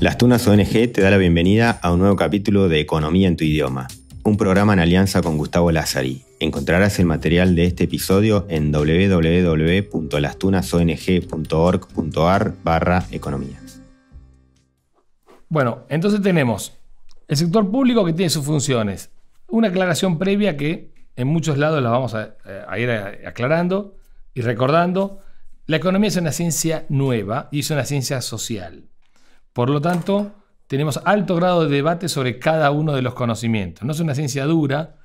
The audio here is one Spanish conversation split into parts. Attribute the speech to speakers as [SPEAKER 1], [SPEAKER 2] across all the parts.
[SPEAKER 1] Las Tunas ONG te da la bienvenida a un nuevo capítulo de Economía en tu idioma, un programa en alianza con Gustavo Lazari. Encontrarás el material de este episodio en www.lastunasong.org.ar barra economía. Bueno, entonces tenemos el sector público que tiene sus funciones. Una aclaración previa que en muchos lados la vamos a eh, ir aclarando y recordando. La economía es una ciencia nueva y es una ciencia social. Por lo tanto, tenemos alto grado de debate sobre cada uno de los conocimientos. No es una ciencia dura,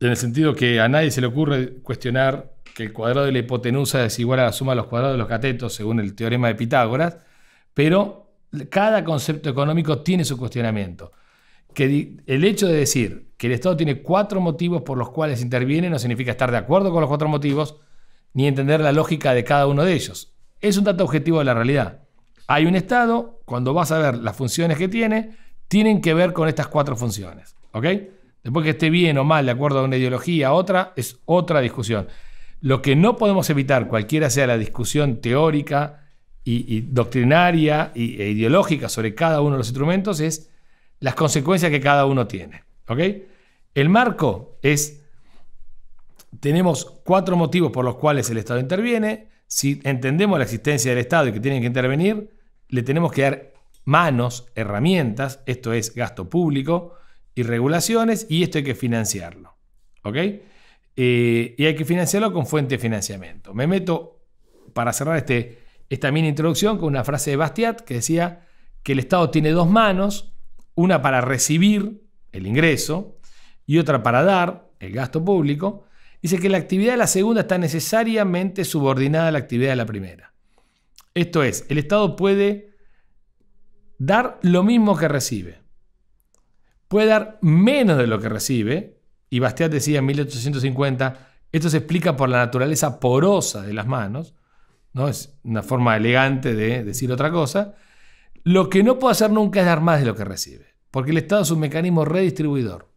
[SPEAKER 1] en el sentido que a nadie se le ocurre cuestionar que el cuadrado de la hipotenusa es igual a la suma de los cuadrados de los catetos, según el teorema de Pitágoras, pero cada concepto económico tiene su cuestionamiento. Que el hecho de decir que el Estado tiene cuatro motivos por los cuales interviene no significa estar de acuerdo con los cuatro motivos ni entender la lógica de cada uno de ellos. Es un dato objetivo de la realidad. Hay un estado, cuando vas a ver las funciones que tiene, tienen que ver con estas cuatro funciones. ¿Ok? Después que esté bien o mal, de acuerdo a una ideología, otra, es otra discusión. Lo que no podemos evitar, cualquiera sea la discusión teórica y, doctrinaria e ideológica sobre cada uno de los instrumentos, es las consecuencias que cada uno tiene. ¿Ok? El marco es, tenemos cuatro motivos por los cuales el Estado interviene. Si entendemos la existencia del Estado y que tienen que intervenir, le tenemos que dar manos, herramientas, esto es gasto público y regulaciones, y esto hay que financiarlo. ¿Ok? Eh, y hay que financiarlo con fuente de financiamiento. Me meto para cerrar este, esta mini introducción con una frase de Bastiat que decía que el Estado tiene dos manos, una para recibir el ingreso y otra para dar el gasto público. Dice que la actividad de la segunda está necesariamente subordinada a la actividad de la primera. Esto es, el Estado puede dar lo mismo que recibe. Puede dar menos de lo que recibe. Y Bastiat decía en 1850, esto se explica por la naturaleza porosa de las manos. ¿no? Es una forma elegante de decir otra cosa. Lo que no puede hacer nunca es dar más de lo que recibe. Porque el Estado es un mecanismo redistribuidor.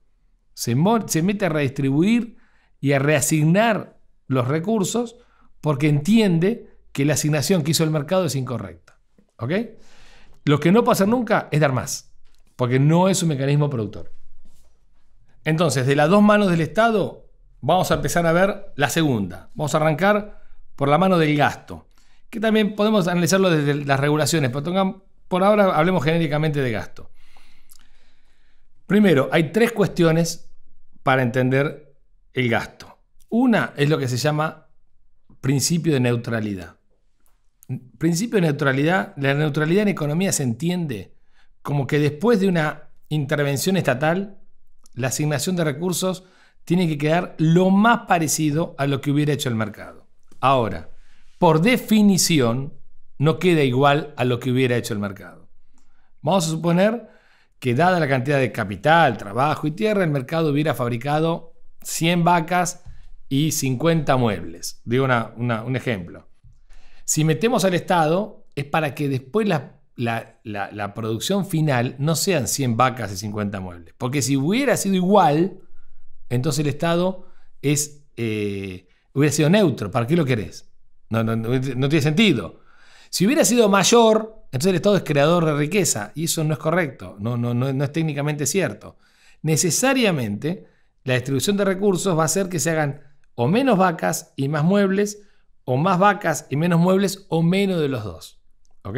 [SPEAKER 1] Se, se mete a redistribuir y a reasignar los recursos porque entiende que la asignación que hizo el mercado es incorrecta. ¿Ok? Lo que no puede hacer nunca es dar más, porque no es un mecanismo productor. Entonces, de las dos manos del Estado, vamos a empezar a ver la segunda. Vamos a arrancar por la mano del gasto, que también podemos analizarlo desde las regulaciones, pero por ahora hablemos genéricamente de gasto. Primero, hay tres cuestiones para entender el gasto. Una es lo que se llama principio de neutralidad. Principio de neutralidad. La neutralidad en economía se entiende como que después de una intervención estatal, la asignación de recursos tiene que quedar lo más parecido a lo que hubiera hecho el mercado. Ahora, por definición, no queda igual a lo que hubiera hecho el mercado. Vamos a suponer que dada la cantidad de capital, trabajo y tierra, el mercado hubiera fabricado 100 vacas y 50 muebles. Digo una, un ejemplo. Si metemos al Estado, es para que después la, producción final no sean 100 vacas y 50 muebles. Porque si hubiera sido igual, entonces el Estado es, eh, hubiera sido neutro. ¿Para qué lo querés? No, tiene sentido. Si hubiera sido mayor, entonces el Estado es creador de riqueza y eso no es correcto, no, no, no, es técnicamente cierto. Necesariamente la distribución de recursos va a hacer que se hagan o menos vacas y más muebles o más vacas y menos muebles o menos de los dos. ¿Ok?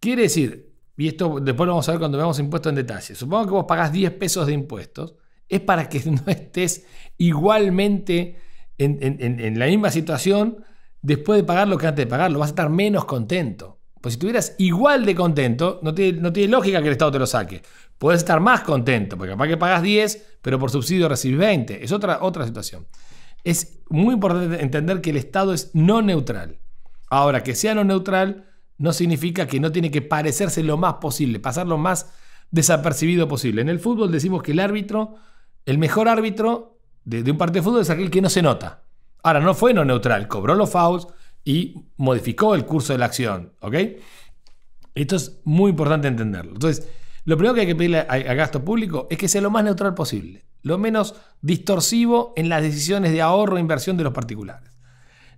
[SPEAKER 1] Quiere decir, y esto después lo vamos a ver cuando veamos impuestos en detalle, supongo que vos pagás 10 pesos de impuestos, es para que no estés igualmente en, la misma situación después de pagar lo que antes de pagarlo, vas a estar menos contento. Pues si estuvieras igual de contento, no tiene, lógica que el Estado te lo saque. Puedes estar más contento, porque capaz que pagas 10, pero por subsidio recibes 20. Es otra, otra situación. Es muy importante entender que el Estado es no neutral. Ahora, que sea no neutral no significa que no tiene que parecerse lo más posible, pasar lo más desapercibido posible. En el fútbol decimos que el árbitro, el mejor árbitro de, un partido de fútbol es aquel que no se nota. Ahora, no fue no neutral, cobró los fouls y modificó el curso de la acción. ¿Ok? Esto es muy importante entenderlo. Entonces, lo primero que hay que pedirle a gasto público es que sea lo más neutral posible lo menos distorsivo en las decisiones de ahorro e inversión de los particulares.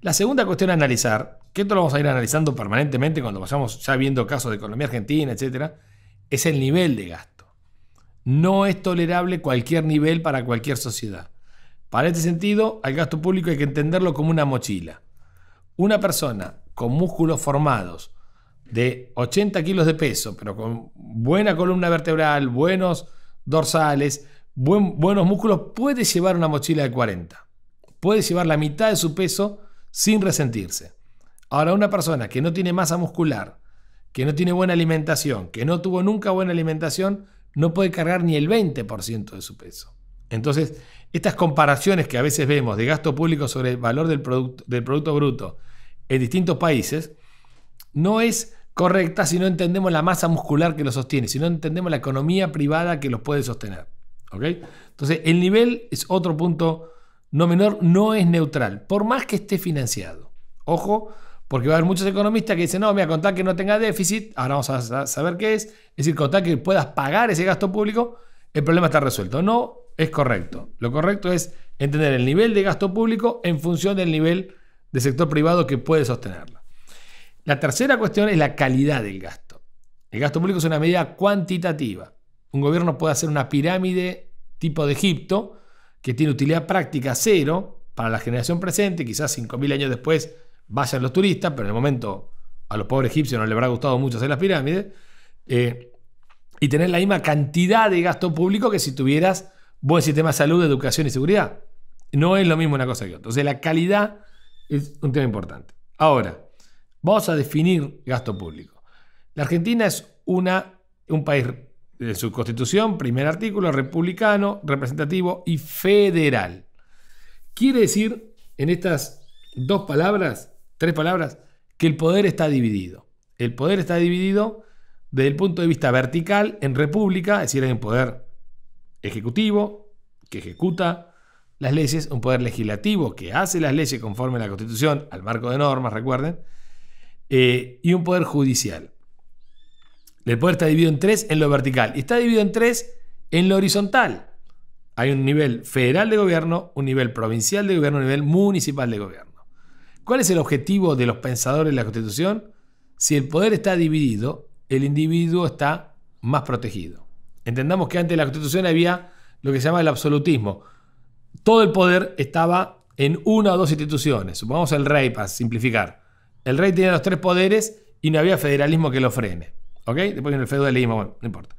[SPEAKER 1] La segunda cuestión a analizar, que esto lo vamos a ir analizando permanentemente cuando vayamos ya viendo casos de economía argentina, etc., es el nivel de gasto. No es tolerable cualquier nivel para cualquier sociedad. Para este sentido, al gasto público hay que entenderlo como una mochila. Una persona con músculos formados de 80 kilos de peso, pero con buena columna vertebral, buenos dorsales, buenos músculos puede llevar una mochila de 40. Puede llevar la mitad de su peso sin resentirse. Ahora, una persona que no tiene masa muscular, que no tiene buena alimentación, que no tuvo nunca buena alimentación, no puede cargar ni el 20% de su peso. Entonces, estas comparaciones que a veces vemos de gasto público sobre el valor del, producto del Producto Bruto en distintos países, no es correcta si no entendemos la masa muscular que lo sostiene, si no entendemos la economía privada que lo puede sostener. Entonces, el nivel es otro punto no menor, no es neutral, por más que esté financiado. Ojo, porque va a haber muchos economistas que dicen, no, mira, contar que no tenga déficit, ahora vamos a saber qué es, es decir, contar que puedas pagar ese gasto público, el problema está resuelto. No es correcto. Lo correcto es entender el nivel de gasto público en función del nivel de sector privado que puede sostenerlo. La tercera cuestión es la calidad del gasto. El gasto público es una medida cuantitativa un gobierno puede hacer una pirámide tipo de Egipto, que tiene utilidad práctica cero para la generación presente, quizás 5.000 años después vayan los turistas, pero en el momento a los pobres egipcios no les habrá gustado mucho hacer las pirámides, eh, y tener la misma cantidad de gasto público que si tuvieras buen sistema de salud, educación y seguridad. No es lo mismo una cosa que otra. Entonces la calidad es un tema importante. Ahora, vamos a definir gasto público. La Argentina es una, un país de su constitución, primer artículo, republicano, representativo y federal. Quiere decir, en estas dos palabras, tres palabras, que el poder está dividido. El poder está dividido desde el punto de vista vertical en república, es decir, en poder ejecutivo, que ejecuta las leyes, un poder legislativo, que hace las leyes conforme a la Constitución, al marco de normas, recuerden, eh, y un poder judicial. El poder está dividido en tres en lo vertical y está dividido en tres en lo horizontal. Hay un nivel federal de gobierno, un nivel provincial de gobierno, un nivel municipal de gobierno. ¿Cuál es el objetivo de los pensadores de la Constitución? Si el poder está dividido, el individuo está más protegido. Entendamos que antes de la Constitución había lo que se llama el absolutismo. Todo el poder estaba en una o dos instituciones. Supongamos el rey, para simplificar. El rey tenía los tres poderes y no había federalismo que lo frene. Después en el de Lima, bueno, no importa.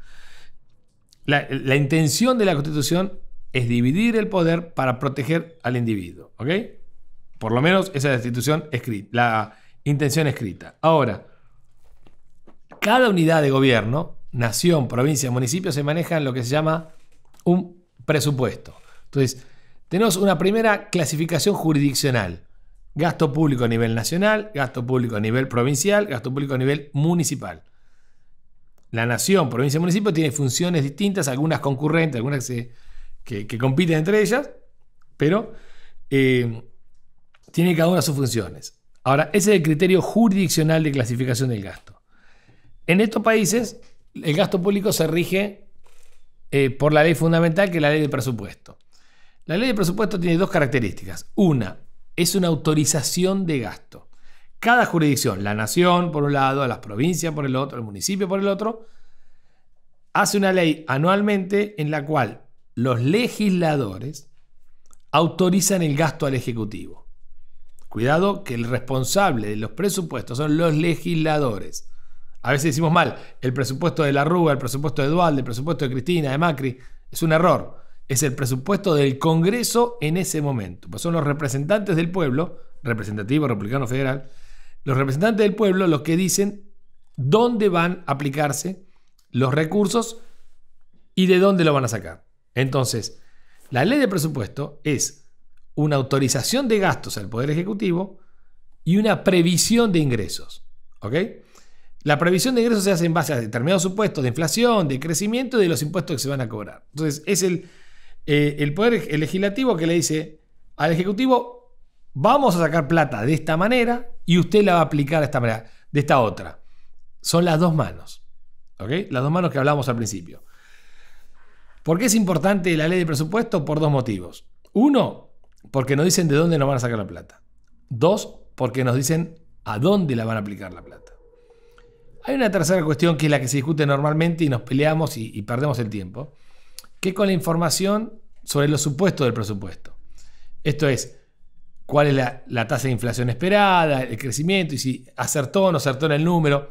[SPEAKER 1] La, intención de la Constitución es dividir el poder para proteger al individuo, ¿ok? Por lo menos esa es la institución escrita, la intención escrita. Ahora, cada unidad de gobierno, nación, provincia, municipio, se maneja en lo que se llama un presupuesto. Entonces, tenemos una primera clasificación jurisdiccional. Gasto público a nivel nacional, gasto público a nivel provincial, gasto público a nivel municipal la nación, provincia y municipio tiene funciones distintas, algunas concurrentes, algunas que, compiten entre ellas, pero eh, tiene cada una sus funciones. Ahora, ese es el criterio jurisdiccional de clasificación del gasto. En estos países, el gasto público se rige eh, por la ley fundamental, que es la ley de presupuesto. La ley de presupuesto tiene dos características. Una, es una autorización de gasto cada jurisdicción, la nación por un lado, las provincias por el otro, el municipio por el otro, hace una ley anualmente en la cual los legisladores autorizan el gasto al Ejecutivo. Cuidado que el responsable de los presupuestos son los legisladores. A veces decimos mal, el presupuesto de la Rúa, el presupuesto de dual el presupuesto de Cristina, de Macri, es un error. Es el presupuesto del Congreso en ese momento. Pues son los representantes del pueblo, representativo republicano federal, los representantes del pueblo los que dicen dónde van a aplicarse los recursos y de dónde lo van a sacar. Entonces, la ley de presupuesto es una autorización de gastos al Poder Ejecutivo y una previsión de ingresos. La previsión de ingresos se hace en base a determinados supuestos de inflación, de crecimiento y de los impuestos que se van a cobrar. Entonces, es el, eh, el Poder Legislativo que le dice al Ejecutivo, vamos a sacar plata de esta manera, y usted la va a aplicar de esta manera, de esta otra. Son las dos manos. ¿Ok? Las dos manos que hablamos al principio. ¿Por qué es importante la ley de presupuesto? Por dos motivos. Uno, porque nos dicen de dónde nos van a sacar la plata. Dos, porque nos dicen a dónde la van a aplicar la plata. Hay una tercera cuestión que es la que se discute normalmente y nos peleamos y, y perdemos el tiempo, que es con la información sobre los supuestos del presupuesto. Esto es, cuál es la, tasa de inflación esperada, el crecimiento y si acertó o no acertó en el número.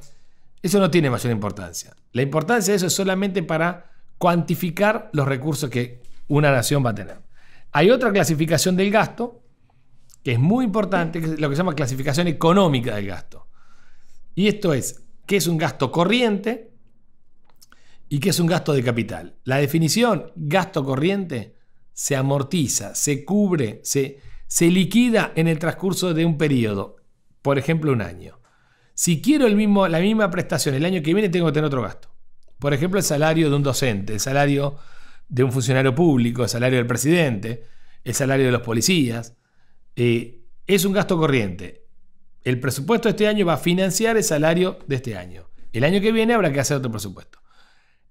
[SPEAKER 1] Eso no tiene mayor importancia. La importancia de eso es solamente para cuantificar los recursos que una nación va a tener. Hay otra clasificación del gasto que es muy importante, que es lo que se llama clasificación económica del gasto. Y esto es qué es un gasto corriente y qué es un gasto de capital. La definición gasto corriente se amortiza, se cubre, se, se liquida en el transcurso de un periodo, por ejemplo un año. Si quiero el mismo, la misma prestación el año que viene, tengo que tener otro gasto. Por ejemplo, el salario de un docente, el salario de un funcionario público, el salario del presidente, el salario de los policías. Eh, es un gasto corriente. El presupuesto de este año va a financiar el salario de este año. El año que viene habrá que hacer otro presupuesto.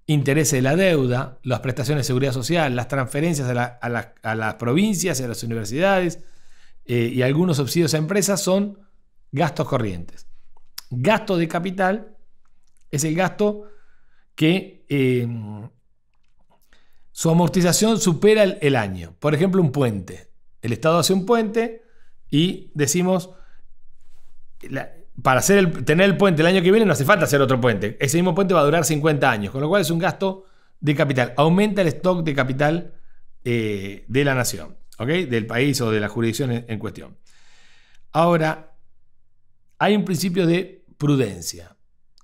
[SPEAKER 1] Intereses de la deuda, las prestaciones de seguridad social, las transferencias a las provincias y a las universidades, eh, y algunos subsidios a empresas son gastos corrientes. Gasto de capital es el gasto que eh, su amortización supera el, año. Por ejemplo, un puente. El Estado hace un puente y decimos, para tener el puente el año que viene no hace falta hacer otro puente. Ese mismo puente va a durar 50 años, con lo cual es un gasto de capital. Aumenta el stock de capital eh, de la nación. ¿ok? Del país o de la jurisdicción en, cuestión. Ahora, hay un principio de prudencia.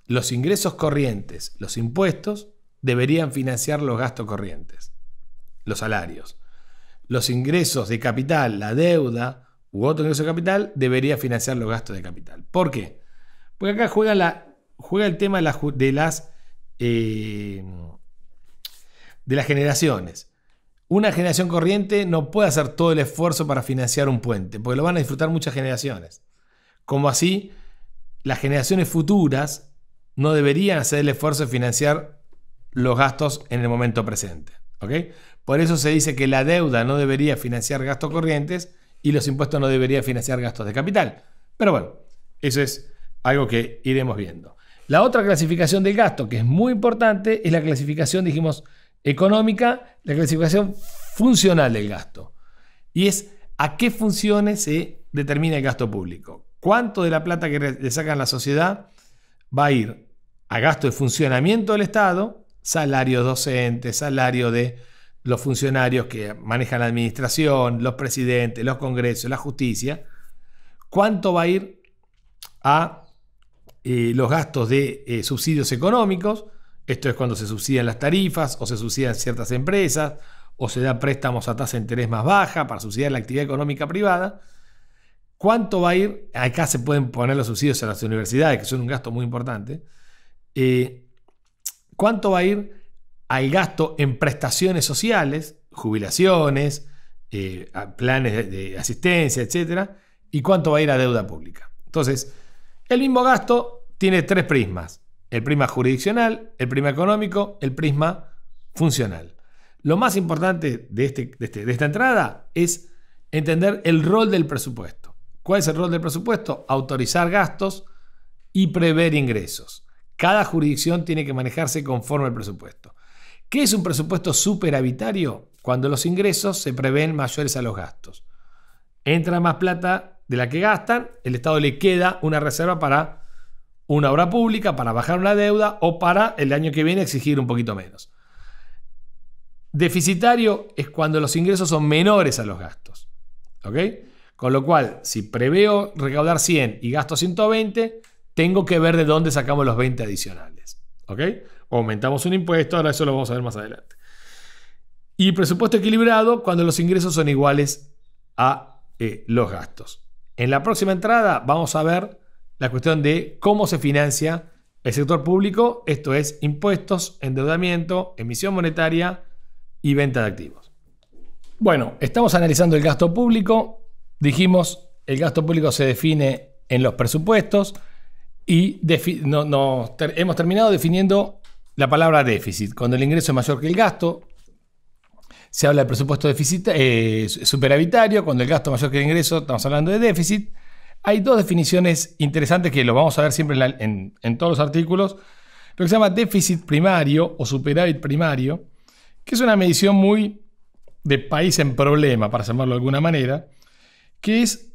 [SPEAKER 1] Los ingresos corrientes, los impuestos, deberían financiar los gastos corrientes, los salarios. Los ingresos de capital, la deuda u otro ingreso de capital, debería financiar los gastos de capital. ¿Por qué? Porque acá juega, el tema de eh, de las generaciones. Una generación corriente no puede hacer todo el esfuerzo para financiar un puente, porque lo van a disfrutar muchas generaciones. Como así, las generaciones futuras no deberían hacer el esfuerzo de financiar los gastos en el momento presente. Por eso se dice que la deuda no debería financiar gastos corrientes y los impuestos no deberían financiar gastos de capital. Pero bueno, eso es algo que iremos viendo. La otra clasificación del gasto, que es muy importante, es la clasificación, dijimos, económica, la clasificación funcional del gasto. Y es a qué funciones se determina el gasto público. ¿Cuánto de la plata que le sacan la sociedad va a ir a gasto de funcionamiento del Estado, salarios docentes, salario de los funcionarios que manejan la administración, los presidentes, los congresos, la justicia? ¿Cuánto va a ir a eh, los gastos de eh, subsidios económicos? Esto es cuando se subsidian las tarifas o se subsidian ciertas empresas o se da préstamos a tasa de interés más baja para subsidiar la actividad económica privada. ¿Cuánto va a ir? Acá se pueden poner los subsidios a las universidades, que son un gasto muy importante. Eh, ¿Cuánto va a ir al gasto en prestaciones sociales, jubilaciones, eh, planes de, de asistencia, etcétera? ¿Y cuánto va a ir a deuda pública? Entonces, el mismo gasto tiene tres prismas el prisma jurisdiccional, el prisma económico, el prisma funcional. Lo más importante este, este, de, esta entrada es entender el rol del presupuesto. ¿Cuál es el rol del presupuesto? Autorizar gastos y prever ingresos. Cada jurisdicción tiene que manejarse conforme al presupuesto. ¿Qué es un presupuesto superavitario? Cuando los ingresos se prevén mayores a los gastos. Entra más plata de la que gastan, el Estado le queda una reserva para una obra pública para bajar una deuda o para el año que viene exigir un poquito menos. Deficitario es cuando los ingresos son menores a los gastos. Con lo cual, si preveo recaudar 100 y gasto 120, tengo que ver de dónde sacamos los 20 adicionales. O aumentamos un impuesto, ahora eso lo vamos a ver más adelante. Y presupuesto equilibrado cuando los ingresos son iguales a eh, los gastos. En la próxima entrada vamos a ver la cuestión de cómo se financia el sector público, esto es impuestos, endeudamiento, emisión monetaria y venta de activos. Bueno, estamos analizando el gasto público. Dijimos, el gasto público se define en los presupuestos y hemos terminado definiendo la palabra déficit. Cuando el ingreso es mayor que el gasto, se habla de presupuesto déficit eh, superavitario. Cuando el gasto es mayor que el ingreso, estamos hablando de déficit. Hay dos definiciones interesantes que lo vamos a ver siempre en, todos los artículos. Lo que se llama déficit primario o superávit primario, que es una medición muy de país en problema, para llamarlo de alguna manera, que es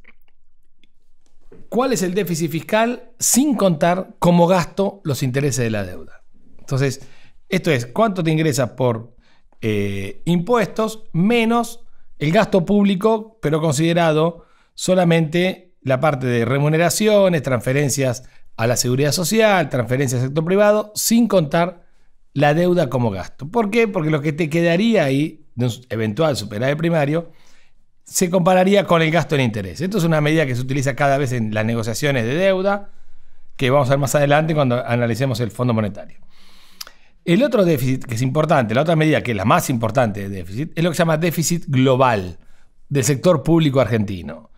[SPEAKER 1] cuál es el déficit fiscal sin contar como gasto los intereses de la deuda. Entonces, esto es cuánto te ingresa por eh, impuestos menos el gasto público, pero considerado solamente la parte de remuneraciones, transferencias a la seguridad social, transferencias al sector privado, sin contar la deuda como gasto. ¿Por qué? Porque lo que te quedaría ahí de un eventual superávit primario se compararía con el gasto en interés. Esto es una medida que se utiliza cada vez en las negociaciones de deuda, que vamos a ver más adelante cuando analicemos el Fondo Monetario. El otro déficit que es importante, la otra medida que es la más importante de déficit, es lo que se llama déficit global del sector público argentino.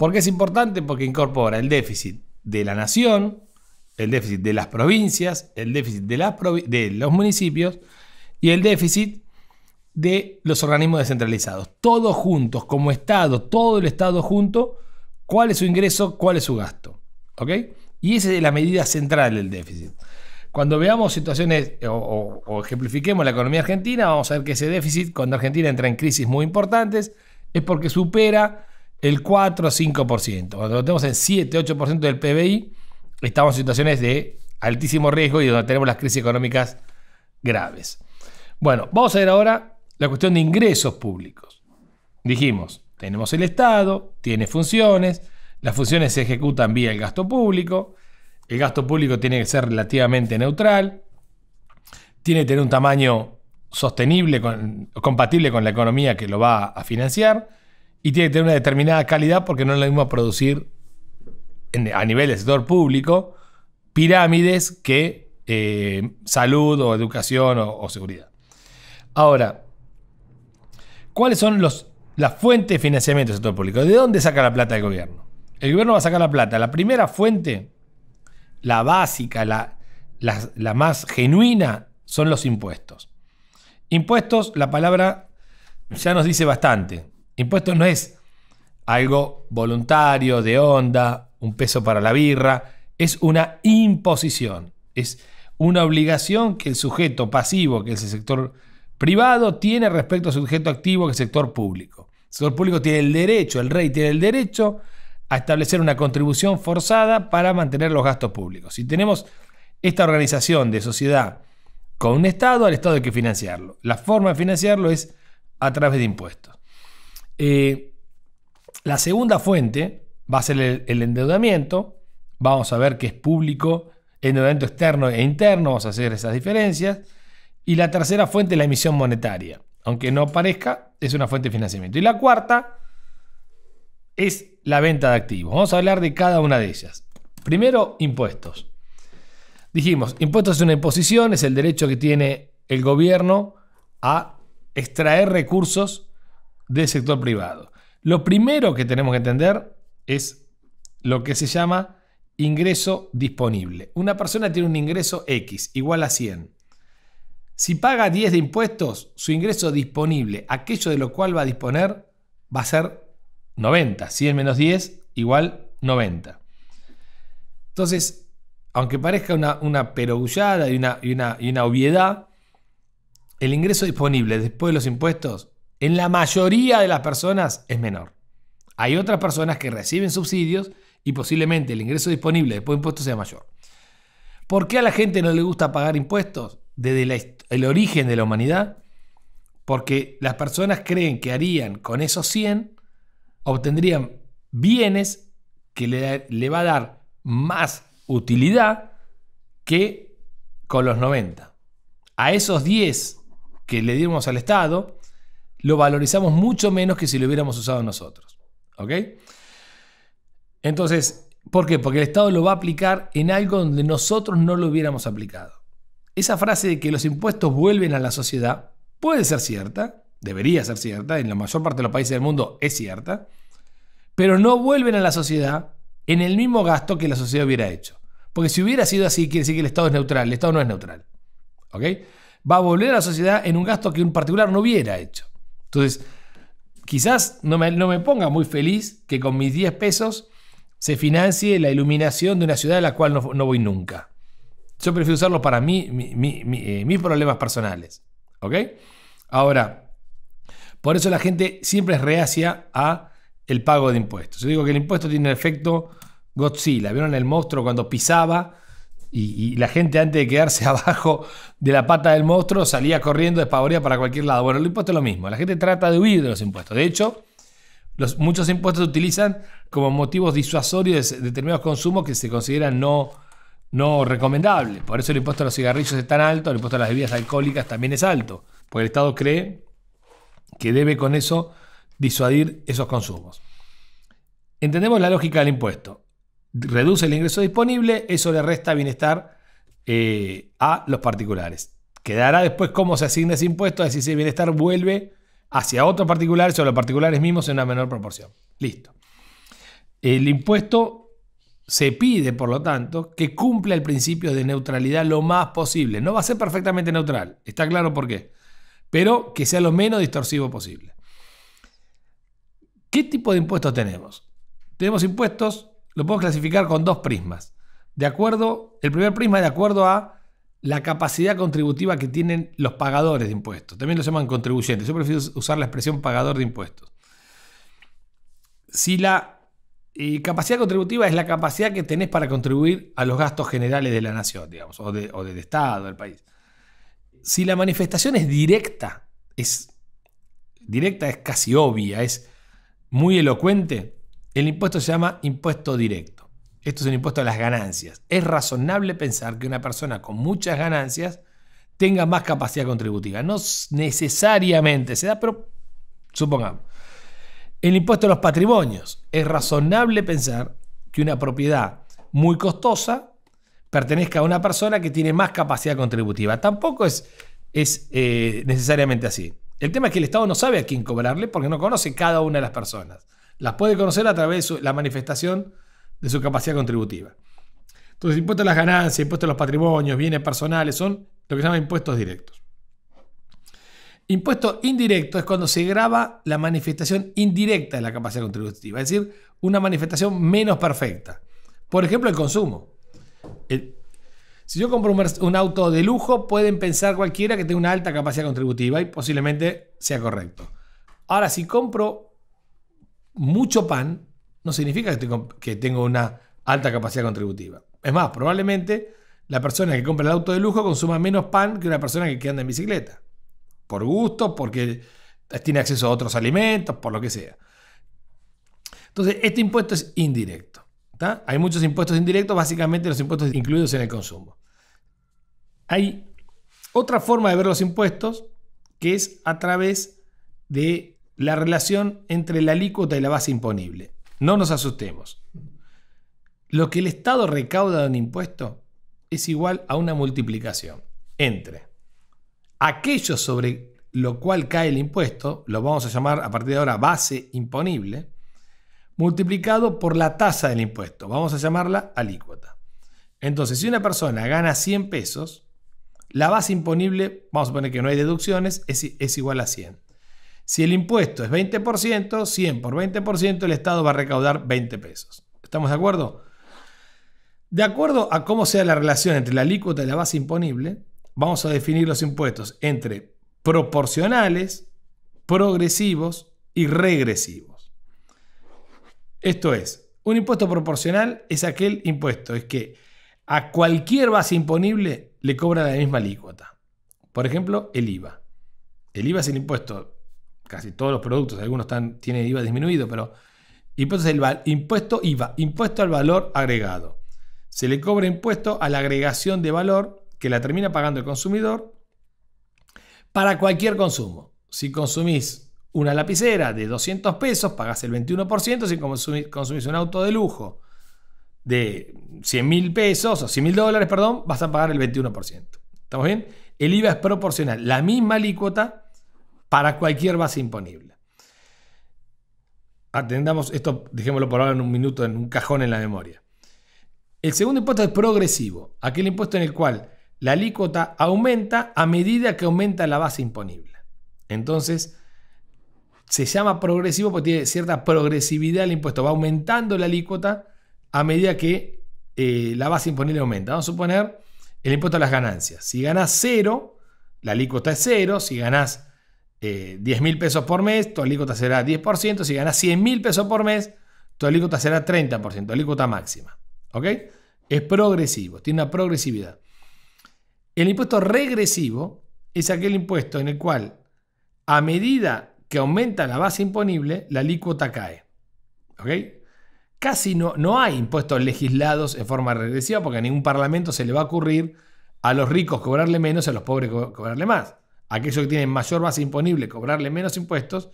[SPEAKER 1] ¿Por qué es importante? Porque incorpora el déficit de la nación, el déficit de las provincias, el déficit de, los municipios y el déficit de los organismos descentralizados. Todos juntos, como Estado, todo el Estado junto, cuál es su ingreso, cuál es su gasto. Y esa es la medida central del déficit. Cuando veamos situaciones o, ejemplifiquemos la economía argentina, vamos a ver que ese déficit, cuando Argentina entra en crisis muy importantes, es porque supera el 4 o 5%. Cuando lo tenemos en 7, 8% del PBI, estamos en situaciones de altísimo riesgo y donde tenemos las crisis económicas graves. Bueno, vamos a ver ahora la cuestión de ingresos públicos. Dijimos, tenemos el Estado, tiene funciones, las funciones se ejecutan vía el gasto público, el gasto público tiene que ser relativamente neutral, tiene que tener un tamaño sostenible, compatible con la economía que lo va a financiar, y tiene que tener una determinada calidad porque no es lo mismo producir a nivel del sector público pirámides que eh, salud o educación o, seguridad. Ahora, ¿cuáles son los, las fuentes de financiamiento del sector público? ¿De dónde saca la plata el gobierno? El gobierno va a sacar la plata. La primera fuente, la básica, la más genuina, son los impuestos. Impuestos, la palabra ya nos dice bastante. Impuesto no es algo voluntario, de onda, un peso para la birra, es una imposición, es una obligación que el sujeto pasivo, que es el sector privado, tiene respecto al sujeto activo, que es el sector público. El sector público tiene el derecho, el rey tiene el derecho a establecer una contribución forzada para mantener los gastos públicos. Si tenemos esta organización de sociedad con un Estado, al Estado hay que financiarlo. La forma de financiarlo es a través de impuestos. Eh, la segunda fuente va a ser el, endeudamiento. Vamos a ver que es público, endeudamiento externo e interno, vamos a hacer esas diferencias. Y la tercera fuente es la emisión monetaria. Aunque no parezca, es una fuente de financiamiento. Y la cuarta es la venta de activos. Vamos a hablar de cada una de ellas. Primero, impuestos. Dijimos, impuestos es una imposición, es el derecho que tiene el gobierno a extraer recursos del sector privado. Lo primero que tenemos que entender es lo que se llama ingreso disponible. Una persona tiene un ingreso X igual a 100. Si paga 10 de impuestos, su ingreso disponible, aquello de lo cual va a disponer, va a ser 90. 100 menos 10 igual 90. Entonces, aunque parezca una, una perogullada y una, una, y una obviedad, el ingreso disponible después de los impuestos en la mayoría de las personas es menor. Hay otras personas que reciben subsidios y posiblemente el ingreso disponible después de impuestos sea mayor. ¿Por qué a la gente no le gusta pagar impuestos? Desde el origen de la humanidad, porque las personas creen que harían con esos 100, obtendrían bienes que le, le va a dar más utilidad que con los 90. A esos 10 que le dimos al Estado, lo valorizamos mucho menos que si lo hubiéramos usado nosotros. ¿Ok? Entonces, ¿por qué? Porque el Estado lo va a aplicar en algo donde nosotros no lo hubiéramos aplicado. Esa frase de que los impuestos vuelven a la sociedad puede ser cierta, debería ser cierta, en la mayor parte de los países del mundo es cierta, pero no vuelven a la sociedad en el mismo gasto que la sociedad hubiera hecho. Porque si hubiera sido así, quiere decir que el Estado es neutral, el Estado no es neutral. ¿Ok? Va a volver a la sociedad en un gasto que un particular no hubiera hecho. Entonces, quizás no me, ponga muy feliz que con mis 10 pesos se financie la iluminación de una ciudad a la cual no, voy nunca. Yo prefiero usarlo para mí, eh, mis problemas personales. ¿Ok? Ahora, por eso la gente siempre es reacia a el pago de impuestos. Yo digo que el impuesto tiene el efecto Godzilla. ¿Vieron el monstruo cuando pisaba y, la gente antes de quedarse abajo de la pata del monstruo salía corriendo despavoría para cualquier lado. Bueno, el impuesto es lo mismo. La gente trata de huir de los impuestos. De hecho, los, muchos impuestos se utilizan como motivos disuasorios de determinados consumos que se consideran no, no recomendables. Por eso el impuesto a los cigarrillos es tan alto, el impuesto a las bebidas alcohólicas también es alto, porque el Estado cree que debe con eso disuadir esos consumos. Entendemos la lógica del impuesto reduce el ingreso disponible, eso le resta bienestar eh, a los particulares. Quedará después cómo se asigna ese impuesto, si ese bienestar vuelve hacia otros particulares o los particulares mismos en una menor proporción. Listo. El impuesto se pide, por lo tanto, que cumpla el principio de neutralidad lo más posible. No va a ser perfectamente neutral, está claro por qué, pero que sea lo menos distorsivo posible. ¿Qué tipo de impuestos tenemos? Tenemos impuestos lo puedo clasificar con dos prismas. De acuerdo, el primer prisma es de acuerdo a la capacidad contributiva que tienen los pagadores de impuestos. También lo llaman contribuyentes. Yo prefiero usar la expresión pagador de impuestos. Si la eh, capacidad contributiva es la capacidad que tenés para contribuir a los gastos generales de la nación, digamos, o, o del Estado, del país. Si la manifestación es directa, es directa, es casi obvia, es muy elocuente, el impuesto se llama impuesto directo. Esto es un impuesto a las ganancias. Es razonable pensar que una persona con muchas ganancias tenga más capacidad contributiva. No necesariamente se da, pero supongamos. El impuesto a los patrimonios. Es razonable pensar que una propiedad muy costosa pertenezca a una persona que tiene más capacidad contributiva. Tampoco es, es eh, necesariamente así. El tema es que el Estado no sabe a quién cobrarle porque no conoce cada una de las personas. Las puede conocer a través de la manifestación de su capacidad contributiva. Entonces, impuestos a las ganancias, impuestos a los patrimonios, bienes personales, son lo que se llama impuestos directos. Impuesto indirecto es cuando se graba la manifestación indirecta de la capacidad contributiva, es decir, una manifestación menos perfecta. Por ejemplo, el consumo. si yo compro un, un, auto de lujo, pueden pensar cualquiera que tenga una alta capacidad contributiva y posiblemente sea correcto. Ahora, si compro mucho pan no significa que tengo, una alta capacidad contributiva. Es más, probablemente la persona que compra el auto de lujo consuma menos pan que una persona que anda en bicicleta. Por gusto, porque tiene acceso a otros alimentos, por lo que sea. Entonces, este impuesto es indirecto. Hay muchos impuestos indirectos, básicamente los impuestos incluidos en el consumo. Hay otra forma de ver los impuestos que es a través de la relación entre la alícuota y la base imponible. No nos asustemos. Lo que el Estado recauda de un impuesto es igual a una multiplicación entre aquello sobre lo cual cae el impuesto, lo vamos a llamar a partir de ahora base imponible, multiplicado por la tasa del impuesto. Vamos a llamarla alícuota. Entonces, si una persona gana 100 pesos, la base imponible, vamos a poner que no hay deducciones, es, es igual a 100. Si el impuesto es 20%, 100 por 20%, el Estado va a recaudar 20 pesos. ¿Estamos de acuerdo? De acuerdo a cómo sea la relación entre la alícuota y la base imponible, vamos a definir los impuestos entre proporcionales, progresivos y regresivos. Esto es, un impuesto proporcional es aquel impuesto, es que a cualquier base imponible le cobra la misma alícuota. Por ejemplo, el IVA. El IVA es el impuesto casi todos los productos, algunos tienen IVA disminuido, pero impuesto el impuesto IVA, impuesto al valor agregado. Se le cobra impuesto a la agregación de valor que la termina pagando el consumidor para cualquier consumo. Si consumís una lapicera de 200 pesos, pagás el 21%. Si consumís, un auto de lujo de 100 mil pesos o 100 mil dólares, perdón, vas a pagar el 21%. ¿Estamos bien? El IVA es proporcional, la misma alícuota para cualquier base imponible. Atendamos esto, dejémoslo por ahora en un minuto, en un cajón en la memoria. El segundo impuesto es progresivo, aquel impuesto en el cual la alícuota aumenta a medida que aumenta la base imponible. Entonces, se llama progresivo porque tiene cierta progresividad el impuesto, va aumentando la alícuota a medida que eh, la base imponible aumenta. Vamos a suponer el impuesto a las ganancias. Si ganas cero, la alícuota es cero. Si ganas eh, mil pesos por mes, tu alícuota será 10%. Si ganas 100 mil pesos por mes, tu alícuota será 30%, alícuota máxima. ¿Ok? Es progresivo, tiene una progresividad. El impuesto regresivo es aquel impuesto en el cual, a medida que aumenta la base imponible, la alícuota cae. ¿Ok? Casi no, no hay impuestos legislados en forma regresiva porque a ningún parlamento se le va a ocurrir a los ricos cobrarle menos y a los pobres cobrarle más aquellos que tienen mayor base imponible cobrarle menos impuestos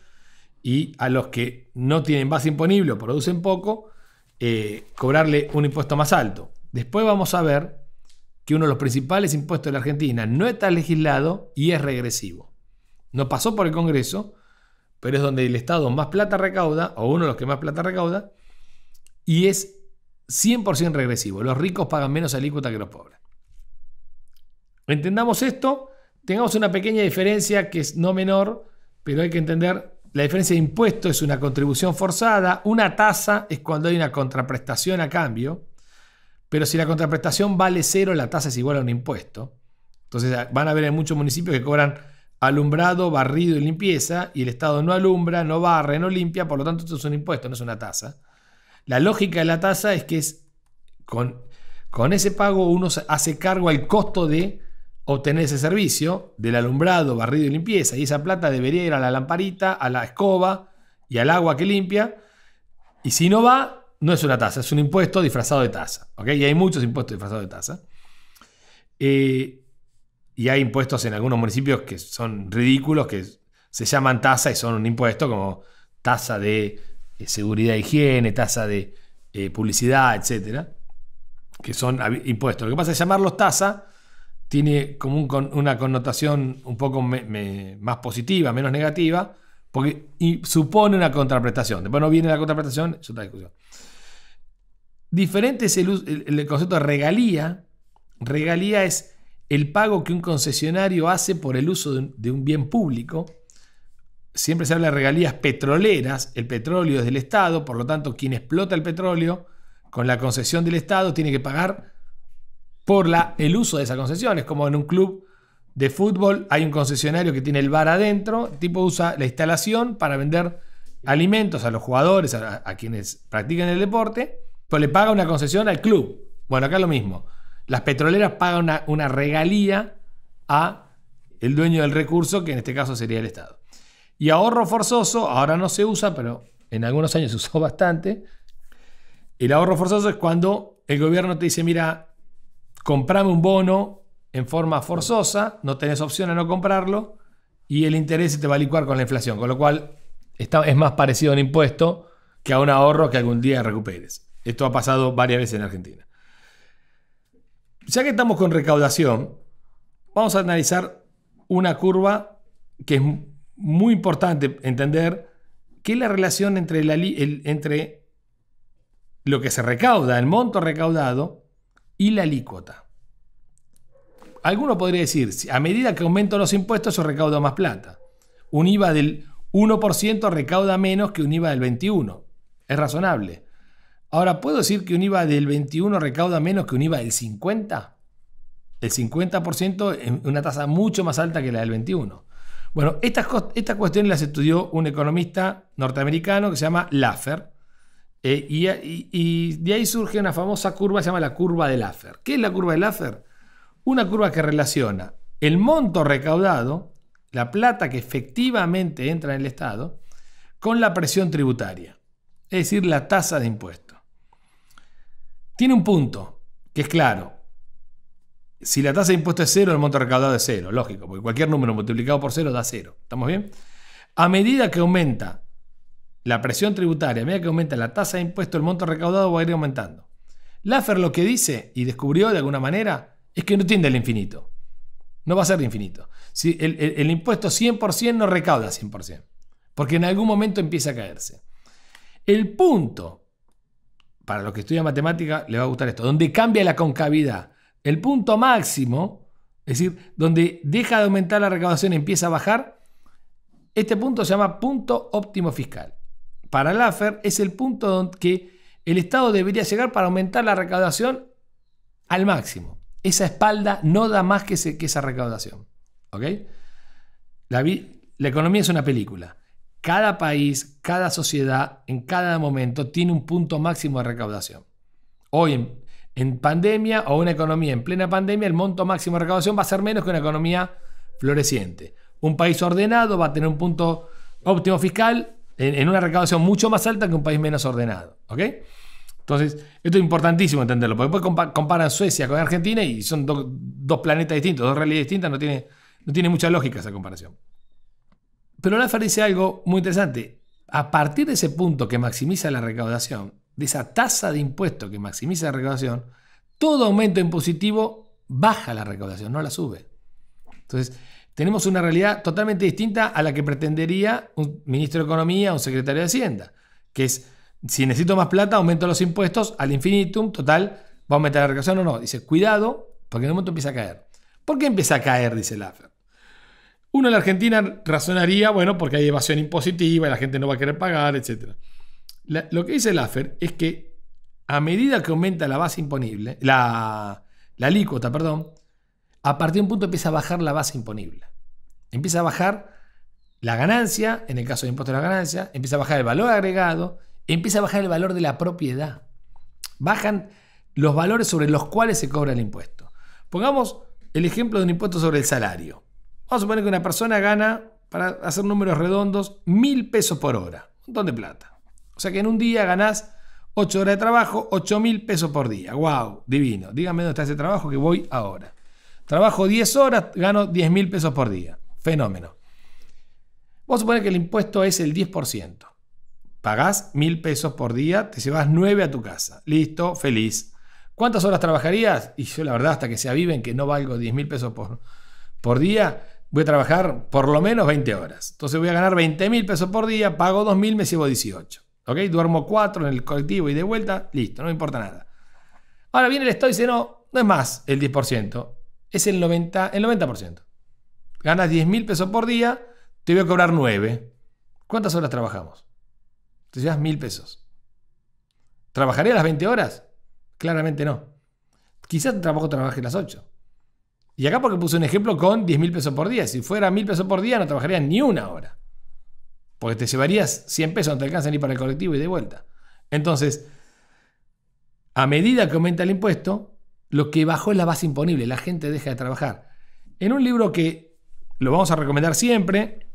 [SPEAKER 1] y a los que no tienen base imponible o producen poco, eh, cobrarle un impuesto más alto. Después vamos a ver que uno de los principales impuestos de la Argentina no está legislado y es regresivo. No pasó por el Congreso, pero es donde el Estado más plata recauda, o uno de los que más plata recauda, y es 100% regresivo. Los ricos pagan menos alícuota que los pobres. Entendamos esto tengamos una pequeña diferencia que es no menor, pero hay que entender, la diferencia de impuesto es una contribución forzada, una tasa es cuando hay una contraprestación a cambio, pero si la contraprestación vale cero, la tasa es igual a un impuesto. Entonces ah, van a haber muchos municipios que cobran alumbrado, barrido y limpieza, y el Estado no alumbra, no barre, no limpia, por lo tanto esto es un impuesto, no es una tasa. La lógica de la tasa es que es con, con ese pago uno hace cargo al costo de obtener ese servicio del alumbrado, barrido y limpieza. Y esa plata debería ir a la lamparita, a la escoba y al agua que limpia. Y si no va, no es una tasa, es un impuesto disfrazado de tasa. ¿ok? Y hay muchos impuestos disfrazados de tasa. Eh, y hay impuestos en algunos municipios que son ridículos, que se llaman tasa y son un impuesto como tasa de eh, seguridad e higiene, tasa de eh, publicidad, etcétera, que son impuestos. Lo que pasa es llamarlos tasa tiene como una connotación un poco más positiva, menos negativa, porque y supone una contraprestación. Después no viene la contraprestación, es otra discusión. Diferente es el, concepto de regalía. Regalía es el pago que un concesionario hace por el uso de un, bien público. Siempre se habla de regalías petroleras, el petróleo es del Estado, por lo tanto quien explota el petróleo con la concesión del Estado tiene que pagar por la, el uso de esa concesión. Es como en un club de fútbol hay un concesionario que tiene el bar adentro, tipo usa la instalación para vender alimentos a los jugadores, a, quienes practican el deporte, pues le paga una concesión al club. Bueno, acá es lo mismo. Las petroleras pagan una, regalía a el dueño del recurso, que en este caso sería el Estado. Y ahorro forzoso, ahora no se usa, pero en algunos años se usó bastante. El ahorro forzoso es cuando el gobierno te dice, mira, comprame un bono en forma forzosa, no tenés opción a no comprarlo y el interés se te va a licuar con la inflación, con lo cual es más parecido a un impuesto que a un ahorro que algún día recuperes. Esto ha pasado varias veces en Argentina. Ya que estamos con recaudación, vamos a analizar una curva que es muy importante entender, que es la relación entre lo que se recauda, el monto recaudado, y la alícuota. Alguno podría decir, a medida que aumento los impuestos yo recaudo más plata. Un IVA del 1% recauda menos que un IVA del 21%. Es razonable. Ahora, ¿puedo decir que un IVA del 21 recauda menos que un IVA del 50? El 50% es una tasa mucho más alta que la del 21. Bueno, estas, estas cuestiones las estudió un economista norteamericano que se llama Laffer eh, y, de ahí surge una famosa curva, se llama la curva de Laffer. ¿Qué es la curva de Laffer? Una curva que relaciona el monto recaudado, la plata que efectivamente entra en el Estado, con la presión tributaria, es decir, la tasa de impuesto. Tiene un punto, que es claro. Si la tasa de impuesto es cero, el monto recaudado es cero, lógico, porque cualquier número multiplicado por cero da cero. ¿Estamos bien? A medida que aumenta la presión tributaria, a medida que aumenta la tasa de impuesto, el monto recaudado va a ir aumentando. Laffer lo que dice y descubrió de alguna manera es que no tiende al infinito. No va a ser infinito. Si el, impuesto 100% no recauda 100%, porque en algún momento empieza a caerse. El punto, para los que estudian matemática, les va a gustar esto, donde cambia la concavidad. El punto máximo, es decir, donde deja de aumentar la recaudación y empieza a bajar, este punto se llama punto óptimo fiscal para Laffer es el punto donde que el Estado debería llegar para aumentar la recaudación al máximo. Esa espalda no da más que, esa recaudación. ¿Ok? La, la economía es una película. Cada país, cada sociedad, en cada momento tiene un punto máximo de recaudación. Hoy en, en pandemia o una economía en plena pandemia, el monto máximo de recaudación va a ser menos que una economía floreciente. Un país ordenado va a tener un punto óptimo fiscal en, una recaudación mucho más alta que un país menos ordenado. ¿Ok? Entonces, esto es importantísimo entenderlo, porque después comparan Suecia con Argentina y son dos planetas distintos, dos realidades distintas, no tiene, no tiene mucha lógica esa comparación. Pero Lázaro dice algo muy interesante. A partir de ese punto que maximiza la recaudación, de esa tasa de impuesto que maximiza la recaudación, todo aumento impositivo baja la recaudación, no la sube. Entonces, tenemos una realidad totalmente distinta a la que pretendería un ministro de Economía, un secretario de Hacienda, que es, si necesito más plata, aumento los impuestos al infinitum, total, ¿va a aumentar la recaudación o no? Dice, cuidado, porque en un momento empieza a caer. ¿Por qué empieza a caer? Dice Laffer. Uno en la Argentina razonaría, bueno, porque hay evasión impositiva la gente no va a querer pagar, etc. lo que dice Laffer es que a medida que aumenta la base imponible, la, la alícuota, perdón, a partir de un punto empieza a bajar la base imponible. Empieza a bajar la ganancia, en el caso del impuesto a la ganancia, empieza a bajar el valor agregado, empieza a bajar el valor de la propiedad. Bajan los valores sobre los cuales se cobra el impuesto. Pongamos el ejemplo de un impuesto sobre el salario. Vamos a suponer que una persona gana, para hacer números redondos, mil pesos por hora. Un montón de plata. O sea que en un día ganás 8 horas de trabajo, ocho mil pesos por día. ¡Wow! Divino. Dígame dónde está ese trabajo que voy ahora. Trabajo 10 horas, gano 10 mil pesos por día. Fenómeno. Vos suponés que el impuesto es el 10%. Pagás mil pesos por día, te llevas 9 a tu casa. Listo, feliz. ¿Cuántas horas trabajarías? Y yo la verdad, hasta que se aviven que no valgo 10 mil pesos por, por día, voy a trabajar por lo menos 20 horas. Entonces voy a ganar 20 mil pesos por día, pago 2 mil, me llevo 18. ¿Ok? Duermo 4 en el colectivo y de vuelta, listo, no me importa nada. Ahora viene el Estado y dice, no, no es más el 10%, es el 90%. El 90%. Ganas 10 mil pesos por día, te voy a cobrar 9. ¿Cuántas horas trabajamos? Te llevas mil pesos. ¿Trabajaré las 20 horas? Claramente no. Quizás tu trabajo trabaje las 8. Y acá porque puse un ejemplo con 10 mil pesos por día. Si fuera mil pesos por día no trabajaría ni una hora. Porque te llevarías 100 pesos, no te alcanza ni para el colectivo y de vuelta. Entonces, a medida que aumenta el impuesto, lo que bajó es la base imponible, la gente deja de trabajar. En un libro que lo vamos a recomendar siempre,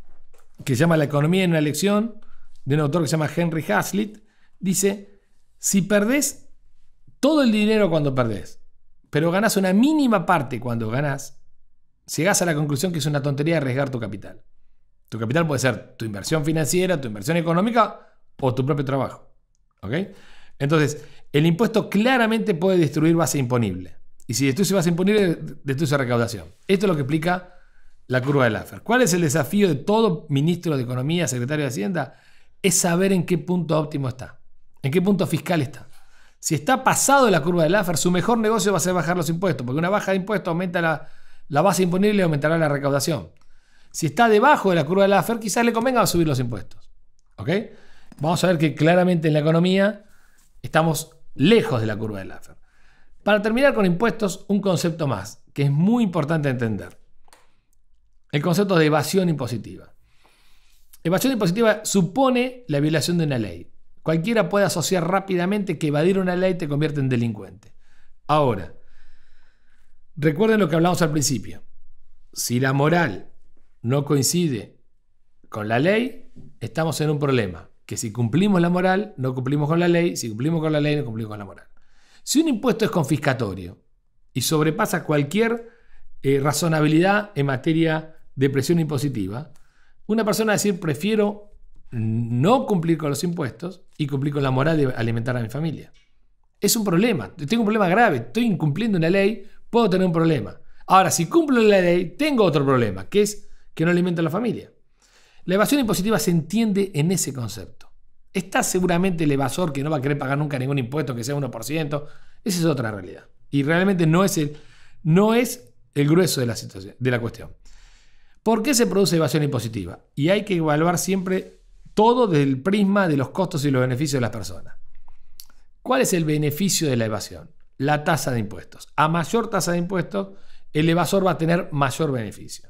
[SPEAKER 1] que se llama La economía en una lección de un autor que se llama Henry Hazlitt, dice, si perdés todo el dinero cuando perdés, pero ganás una mínima parte cuando ganás, llegás a la conclusión que es una tontería arriesgar tu capital. Tu capital puede ser tu inversión financiera, tu inversión económica o tu propio trabajo. ¿Ok? Entonces, el impuesto claramente puede destruir base imponible. Y si destruye base imponible, destruye recaudación. Esto es lo que explica la curva de Laffer. ¿Cuál es el desafío de todo ministro de Economía, secretario de Hacienda? Es saber en qué punto óptimo está, en qué punto fiscal está. Si está pasado de la curva de Laffer, su mejor negocio va a ser bajar los impuestos, porque una baja de impuestos aumenta la, base imponible y aumentará la recaudación. Si está debajo de la curva de Laffer, quizás le convenga subir los impuestos. ¿Ok? Vamos a ver que claramente en la economía estamos lejos de la curva de Laffer. Para terminar con impuestos, un concepto más, que es muy importante entender. El concepto de evasión impositiva. Evasión impositiva supone la violación de una ley. Cualquiera puede asociar rápidamente que evadir una ley te convierte en delincuente. Ahora, recuerden lo que hablamos al principio. Si la moral no coincide con la ley, estamos en un problema que si cumplimos la moral, no cumplimos con la ley, si cumplimos con la ley, no cumplimos con la moral. Si un impuesto es confiscatorio y sobrepasa cualquier eh, razonabilidad en materia de presión impositiva, una persona va a decir, prefiero no cumplir con los impuestos y cumplir con la moral de alimentar a mi familia. Es un problema, tengo un problema grave, estoy incumpliendo una ley, puedo tener un problema. Ahora, si cumplo la ley, tengo otro problema, que es que no alimento a la familia. La evasión impositiva se entiende en ese concepto. Está seguramente el evasor que no va a querer pagar nunca ningún impuesto que sea 1%. Esa es otra realidad. Y realmente no es el, no es el grueso de la, situación, de la cuestión. ¿Por qué se produce evasión impositiva? Y hay que evaluar siempre todo desde el prisma de los costos y los beneficios de las personas. ¿Cuál es el beneficio de la evasión? La tasa de impuestos. A mayor tasa de impuestos, el evasor va a tener mayor beneficio.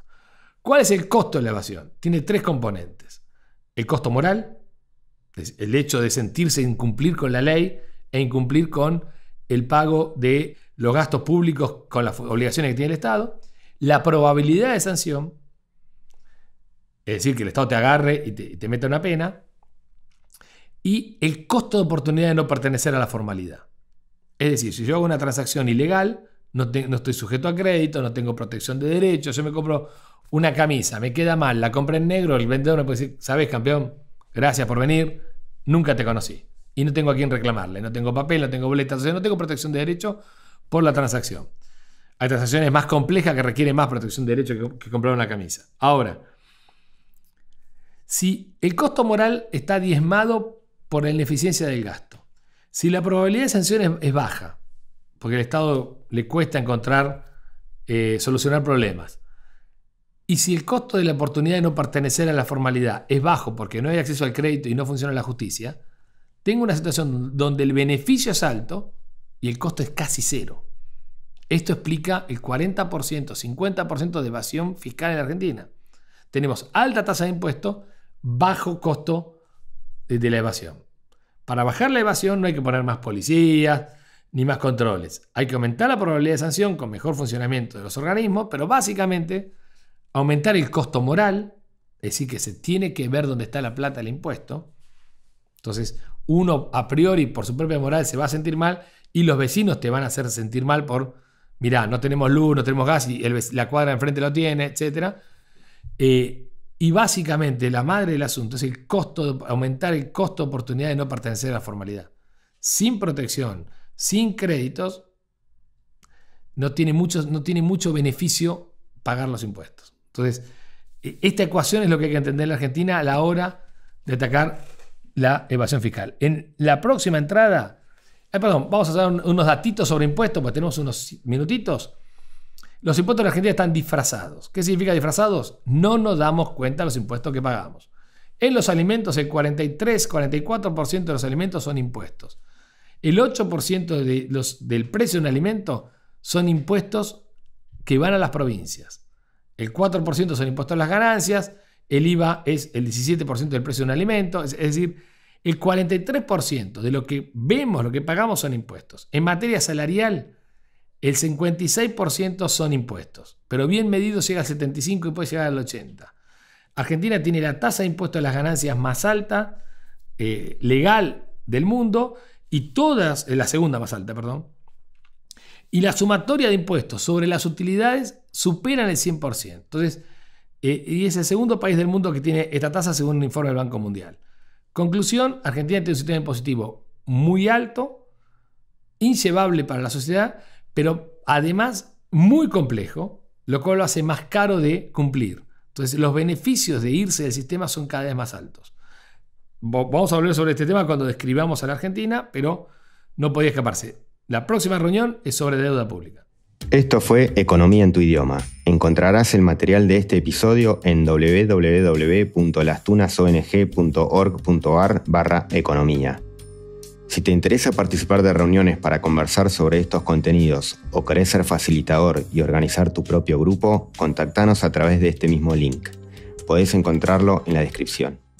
[SPEAKER 1] ¿Cuál es el costo de la evasión? Tiene tres componentes. El costo moral, el hecho de sentirse incumplir con la ley e incumplir con el pago de los gastos públicos con las obligaciones que tiene el Estado, la probabilidad de sanción, es decir, que el Estado te agarre y te, meta una pena, y el costo de oportunidad de no pertenecer a la formalidad. Es decir, si yo hago una transacción ilegal, no, no, estoy sujeto a crédito, no tengo protección de derechos, yo me compro una camisa, me queda mal, la compré en negro, el vendedor me puede decir, ¿sabes, campeón? Gracias por venir. Nunca te conocí. Y no tengo a quién reclamarle. No tengo papel, no tengo boletas. no tengo protección de derecho por la transacción. Hay transacciones más complejas que requieren más protección de derecho que, comprar una camisa. Ahora, si el costo moral está diezmado por la ineficiencia del gasto, si la probabilidad de sanciones es, baja, porque al Estado le cuesta encontrar, eh, solucionar problemas, y si el costo de la oportunidad de no pertenecer a la formalidad es bajo porque no hay acceso al crédito y no funciona la justicia, tengo una situación donde el beneficio es alto y el costo es casi cero. Esto explica el 40%, 50% de evasión fiscal en Argentina. Tenemos alta tasa de impuestos, bajo costo de la evasión. Para bajar la evasión no hay que poner más policías ni más controles. Hay que aumentar la probabilidad de sanción con mejor funcionamiento de los organismos, pero básicamente Aumentar el costo moral, es decir, que se tiene que ver dónde está la plata del impuesto. Entonces, uno a priori por su propia moral se va a sentir mal y los vecinos te van a hacer sentir mal por, mirá, no tenemos luz, no tenemos gas y la cuadra de enfrente lo tiene, etc. Eh, y básicamente la madre del asunto es el costo, aumentar el costo de oportunidad de no pertenecer a la formalidad. Sin protección, sin créditos, no tiene, no tiene mucho beneficio pagar los impuestos. Entonces, e, esta ecuación es lo que hay que entender en la Argentina a la hora de atacar la evasión fiscal. En la próxima entrada, eh, perdón, vamos a hacer unos datitos sobre impuestos, porque tenemos unos minutitos. Los impuestos en la Argentina están disfrazados. ¿Qué significa disfrazados? No nos damos cuenta de los impuestos que pagamos. En los alimentos, el 43-44% de los alimentos son impuestos. El 8% de del precio de un alimento son impuestos que van a las provincias. El 4% son impuestos a las ganancias, el IVA es el 17% del precio de un alimento, es, decir, el 43% de lo que vemos, lo que pagamos son impuestos. En materia salarial, el 56% son impuestos, pero bien medido llega al 75% y puede llegar al 80%. Argentina tiene la tasa de impuestos a las ganancias más alta eh, legal del mundo y todas, eh, la segunda más alta, perdón, y la sumatoria de impuestos sobre las utilidades superan el 100%. Entonces, eh, y es el segundo país del mundo que tiene esta tasa según un informe del Banco Mundial. Conclusión, Argentina tiene un sistema impositivo muy alto, inllevable para la sociedad, pero además muy complejo, lo cual lo hace más caro de cumplir. Entonces, los beneficios de irse del sistema son cada vez más altos. Vamos a hablar sobre este tema cuando describamos a la Argentina, pero no podía escaparse. La próxima reunión es sobre deuda pública. Esto fue Economía en tu idioma. Encontrarás el material de este episodio en www.lastunasong.org.ar barra economía. Si te interesa participar de reuniones para conversar sobre estos contenidos o querés ser facilitador y organizar tu propio grupo, contactanos a través de este mismo link. Podés encontrarlo en la descripción.